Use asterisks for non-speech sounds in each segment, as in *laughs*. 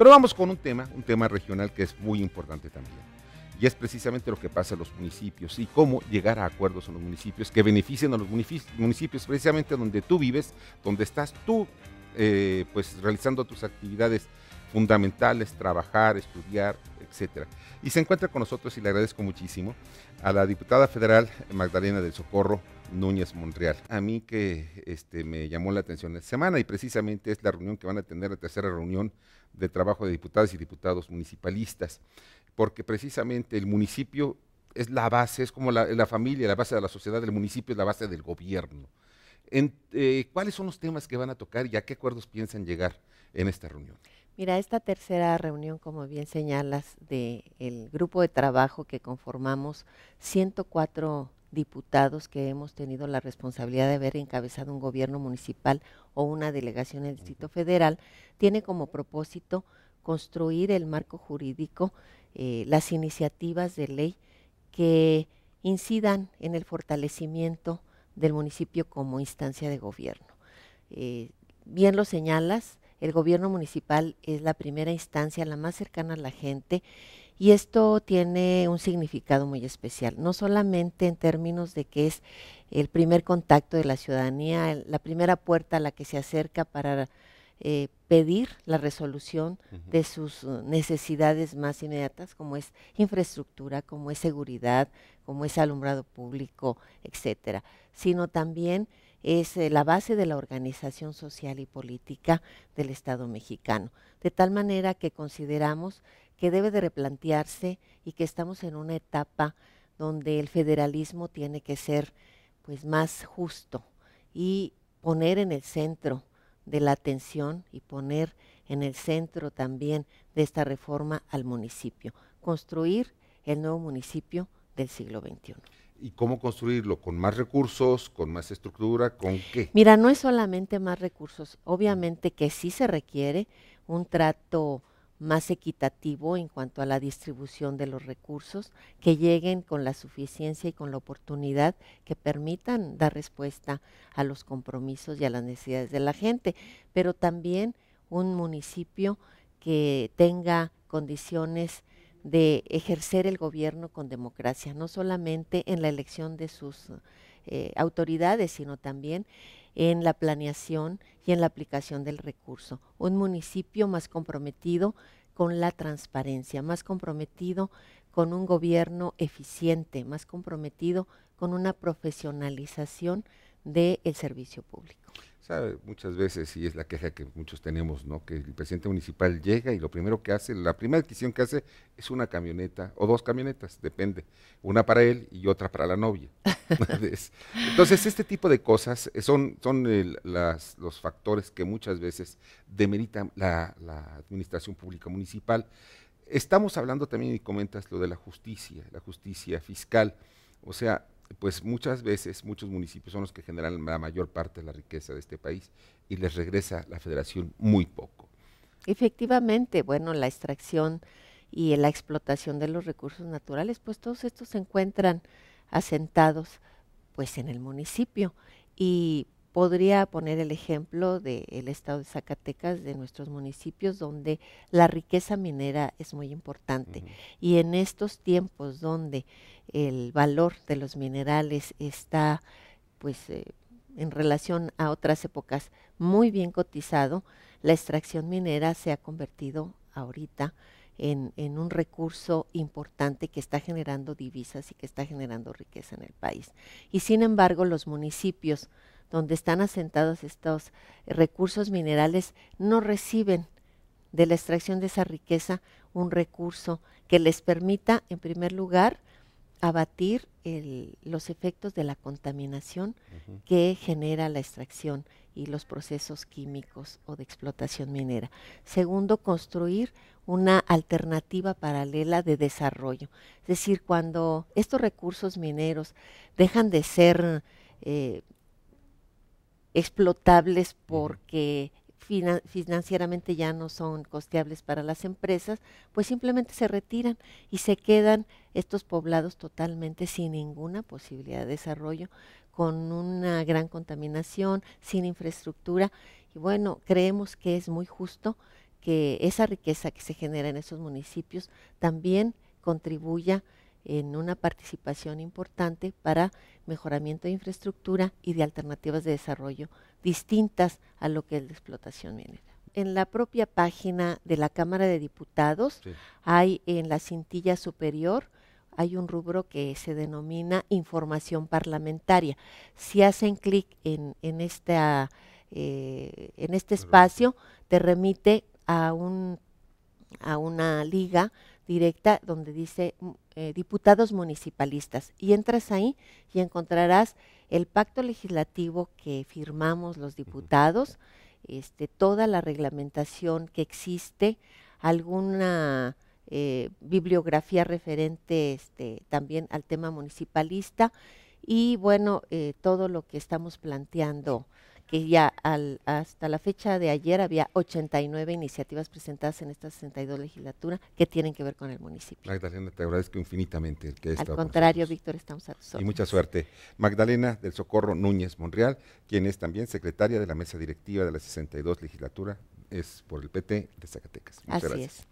Pero vamos con un tema, un tema regional que es muy importante también. Y es precisamente lo que pasa en los municipios y cómo llegar a acuerdos en los municipios que beneficien a los municipios precisamente donde tú vives, donde estás tú eh, pues realizando tus actividades fundamentales, trabajar, estudiar, etcétera. Y se encuentra con nosotros y le agradezco muchísimo a la diputada federal Magdalena del Socorro Núñez Monreal. A mí que este, me llamó la atención esta semana y precisamente es la reunión que van a tener, la tercera reunión de trabajo de diputadas y diputados municipalistas, porque precisamente el municipio es la base, es como la, familia, la base de la sociedad, del municipio es la base del gobierno. Eh, ¿Cuáles son los temas que van a tocar y a qué acuerdos piensan llegar en esta reunión? Mira, esta tercera reunión, como bien señalas, del grupo de trabajo que conformamos 104 diputados que hemos tenido la responsabilidad de haber encabezado un gobierno municipal o una delegación en el Distrito Federal, tiene como propósito construir el marco jurídico, eh, las iniciativas de ley que incidan en el fortalecimiento del municipio como instancia de gobierno. Eh, bien lo señalas, el gobierno municipal es la primera instancia, la más cercana a la gente, y esto tiene un significado muy especial, no solamente en términos de que es el primer contacto de la ciudadanía, la primera puerta a la que se acerca para eh, pedir la resolución de sus uh, necesidades más inmediatas, como es infraestructura, como es seguridad, como es alumbrado público, etcétera, sino también es eh, la base de la organización social y política del Estado mexicano. De tal manera que consideramos que debe de replantearse y que estamos en una etapa donde el federalismo tiene que ser pues más justo y poner en el centro de la atención y poner en el centro también de esta reforma al municipio, construir el nuevo municipio del siglo XXI. ¿Y cómo construirlo? ¿Con más recursos? ¿Con más estructura? ¿Con qué? Mira, no es solamente más recursos. Obviamente que sí se requiere un trato más equitativo en cuanto a la distribución de los recursos, que lleguen con la suficiencia y con la oportunidad que permitan dar respuesta a los compromisos y a las necesidades de la gente, pero también un municipio que tenga condiciones de ejercer el gobierno con democracia, no solamente en la elección de sus eh, autoridades, sino también en la planeación y en la aplicación del recurso. Un municipio más comprometido con la transparencia, más comprometido con un gobierno eficiente, más comprometido con una profesionalización del servicio público. ¿Sabe? Muchas veces, y es la queja que muchos tenemos, ¿no? que el presidente municipal llega y lo primero que hace, la primera adquisición que hace es una camioneta o dos camionetas, depende, una para él y otra para la novia. *laughs* Entonces, este tipo de cosas eh, son, son eh, los factores que muchas veces demeritan la, la administración pública municipal. Estamos hablando también, y comentas lo de la justicia, la justicia fiscal. O sea, pues muchas veces muchos municipios son los que generan la mayor parte de la riqueza de este país y les regresa la federación muy poco. Efectivamente, bueno, la extracción y la explotación de los recursos naturales, pues todos estos se encuentran asentados pues en el municipio y podría poner el ejemplo del estado de Zacatecas, de nuestros municipios, donde la riqueza minera es muy importante. Y en estos tiempos donde el valor de los minerales está, pues, eh, en relación a otras épocas, muy bien cotizado, la extracción minera se ha convertido ahorita en, un recurso importante que está generando divisas y que está generando riqueza en el país. Y sin embargo, los municipios donde están asentados estos eh, recursos minerales, no reciben de la extracción de esa riqueza un recurso que les permita, en primer lugar, abatir los efectos de la contaminación que genera la extracción y los procesos químicos o de explotación minera. Segundo, construir una alternativa paralela de desarrollo. Es decir, cuando estos recursos mineros dejan de ser eh, explotables porque financieramente ya no son costeables para las empresas, pues simplemente se retiran y se quedan estos poblados totalmente sin ninguna posibilidad de desarrollo, con una gran contaminación, sin infraestructura. Y bueno, creemos que es muy justo que esa riqueza que se genera en esos municipios también contribuya en una participación importante para mejoramiento de infraestructura y de alternativas de desarrollo distintas a lo que es la explotación minera. En la propia página de la Cámara de Diputados hay en la cintilla superior hay un rubro que se denomina información parlamentaria. Si hacen clic en, en, esta, eh, en este espacio, te remite a, un, a una liga directa donde dice mm, eh, diputados municipalistas. Y entras ahí y encontrarás el pacto legislativo que firmamos los diputados, este, toda la reglamentación que existe, alguna eh, bibliografía referente este, también al tema municipalista y bueno, eh, todo lo que estamos planteando que ya al, hasta la fecha de ayer había 89 iniciativas presentadas en esta 62 legislatura que tienen que ver con el municipio. Magdalena, te agradezco infinitamente el que Al contrario, Víctor, estamos a tus Y mucha suerte. Magdalena del Socorro Núñez Monreal, quien es también secretaria de la mesa directiva de la 62 legislatura, es por el PT de Zacatecas. Muchas Así gracias. es.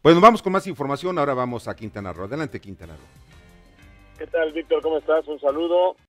Pues vamos con más información, ahora vamos a Quintana Roo. Adelante, Quintana Roo. ¿Qué tal, Víctor? ¿Cómo estás? Un saludo.